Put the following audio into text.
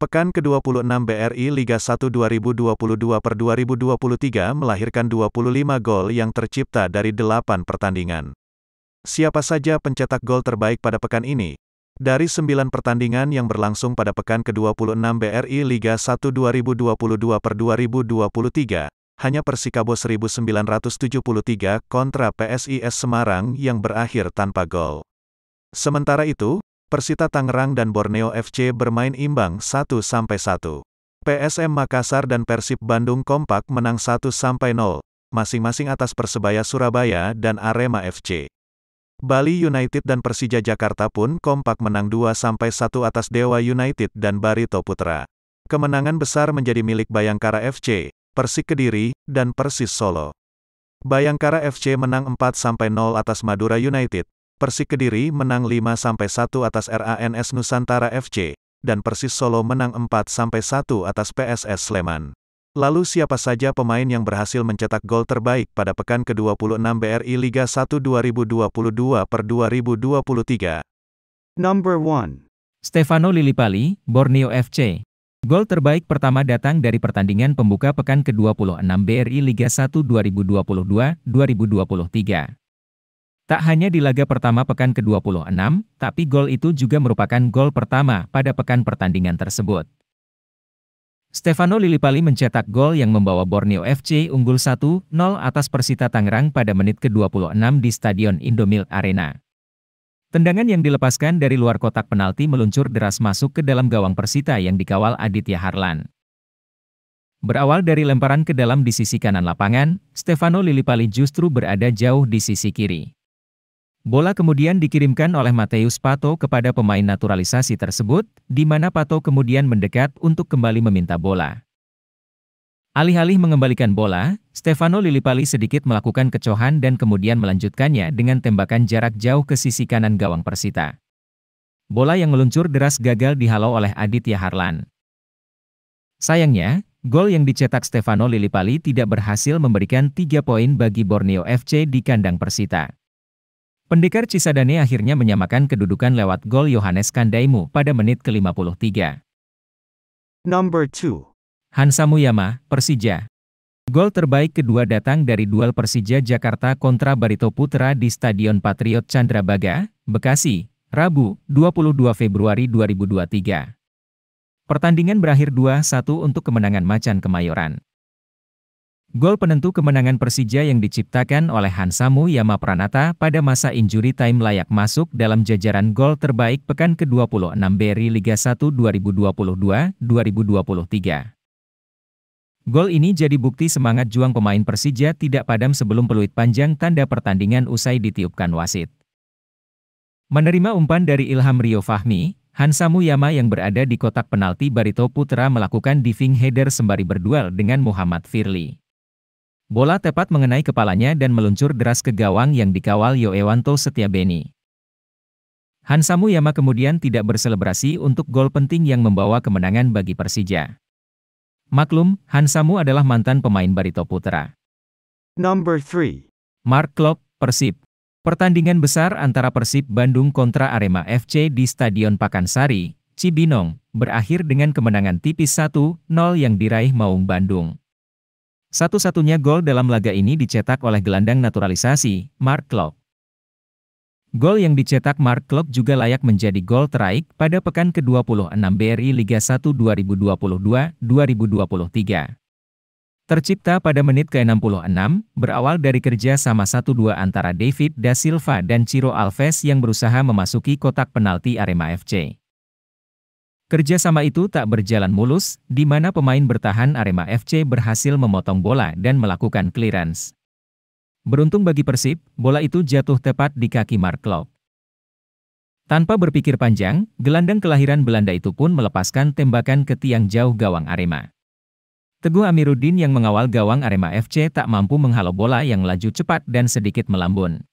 Pekan ke-26 BRI Liga 1 2022 per 2023 melahirkan 25 gol yang tercipta dari 8 pertandingan. Siapa saja pencetak gol terbaik pada pekan ini? Dari 9 pertandingan yang berlangsung pada pekan ke-26 BRI Liga 1 2022 per 2023, hanya Persikabo 1973 kontra PSIS Semarang yang berakhir tanpa gol. Sementara itu, Persita Tangerang dan Borneo FC bermain imbang 1-1. PSM Makassar dan Persib Bandung kompak menang 1-0, masing-masing atas Persebaya Surabaya dan Arema FC. Bali United dan Persija Jakarta pun kompak menang 2-1 atas Dewa United dan Barito Putra. Kemenangan besar menjadi milik Bayangkara FC, Persik Kediri, dan Persis Solo. Bayangkara FC menang 4-0 atas Madura United, Persik Kediri menang 5-1 atas RANS Nusantara FC, dan Persis Solo menang 4-1 atas PSS Sleman. Lalu siapa saja pemain yang berhasil mencetak gol terbaik pada pekan ke-26 BRI Liga 1 2022 per 2023? Number 1. Stefano Lilipali, Borneo FC. Gol terbaik pertama datang dari pertandingan pembuka pekan ke-26 BRI Liga 1 2022-2023. Tak hanya di laga pertama pekan ke-26, tapi gol itu juga merupakan gol pertama pada pekan pertandingan tersebut. Stefano Lillipali mencetak gol yang membawa Borneo FC unggul 1-0 atas Persita Tangerang pada menit ke-26 di Stadion Indomilk Arena. Tendangan yang dilepaskan dari luar kotak penalti meluncur deras masuk ke dalam gawang Persita yang dikawal Aditya Harlan. Berawal dari lemparan ke dalam di sisi kanan lapangan, Stefano Lillipali justru berada jauh di sisi kiri. Bola kemudian dikirimkan oleh Mateus Pato kepada pemain naturalisasi tersebut, di mana Pato kemudian mendekat untuk kembali meminta bola. Alih-alih mengembalikan bola, Stefano Lillipali sedikit melakukan kecohan dan kemudian melanjutkannya dengan tembakan jarak jauh ke sisi kanan gawang Persita. Bola yang meluncur deras gagal dihalau oleh Aditya Harlan. Sayangnya, gol yang dicetak Stefano Lillipali tidak berhasil memberikan tiga poin bagi Borneo FC di kandang Persita. Pendekar Cisadane akhirnya menyamakan kedudukan lewat gol Yohanes Kandaimu pada menit ke-53. Number 2. Hansa Muyama, Persija. Gol terbaik kedua datang dari duel Persija Jakarta kontra Barito Putra di Stadion Patriot Chandrabaga, Bekasi, Rabu, 22 Februari 2023. Pertandingan berakhir 2-1 untuk kemenangan Macan Kemayoran. Gol penentu kemenangan Persija yang diciptakan oleh Hansamu Yama Pranata pada masa injury time layak masuk dalam jajaran gol terbaik pekan ke-26 BRI Liga 1 2022-2023. Gol ini jadi bukti semangat juang pemain Persija tidak padam sebelum peluit panjang tanda pertandingan usai ditiupkan wasit. Menerima umpan dari Ilham Rio Fahmi, Hansamu Yama yang berada di kotak penalti Barito Putra melakukan diving header sembari berduel dengan Muhammad Firly. Bola tepat mengenai kepalanya dan meluncur deras ke gawang yang dikawal Yoewanto Setiabeni. Hansamu Yama kemudian tidak berselebrasi untuk gol penting yang membawa kemenangan bagi Persija. Maklum, Hansamu adalah mantan pemain Barito Putra. Number 3. Mark Klopp, Persib. Pertandingan besar antara Persib Bandung kontra Arema FC di Stadion Pakansari, Cibinong, berakhir dengan kemenangan tipis 1-0 yang diraih Maung Bandung. Satu-satunya gol dalam laga ini dicetak oleh gelandang naturalisasi, Mark Klopp. Gol yang dicetak Mark Klopp juga layak menjadi gol teraik pada pekan ke-26 BRI Liga 1 2022-2023. Tercipta pada menit ke-66, berawal dari kerja sama 1-2 antara David Da Silva dan Ciro Alves yang berusaha memasuki kotak penalti Arema FC. Kerjasama itu tak berjalan mulus, di mana pemain bertahan Arema FC berhasil memotong bola dan melakukan clearance. Beruntung bagi Persib, bola itu jatuh tepat di kaki Mark Klopp. Tanpa berpikir panjang, gelandang kelahiran Belanda itu pun melepaskan tembakan ke tiang jauh gawang Arema. Teguh Amiruddin yang mengawal gawang Arema FC tak mampu menghalau bola yang laju cepat dan sedikit melambun.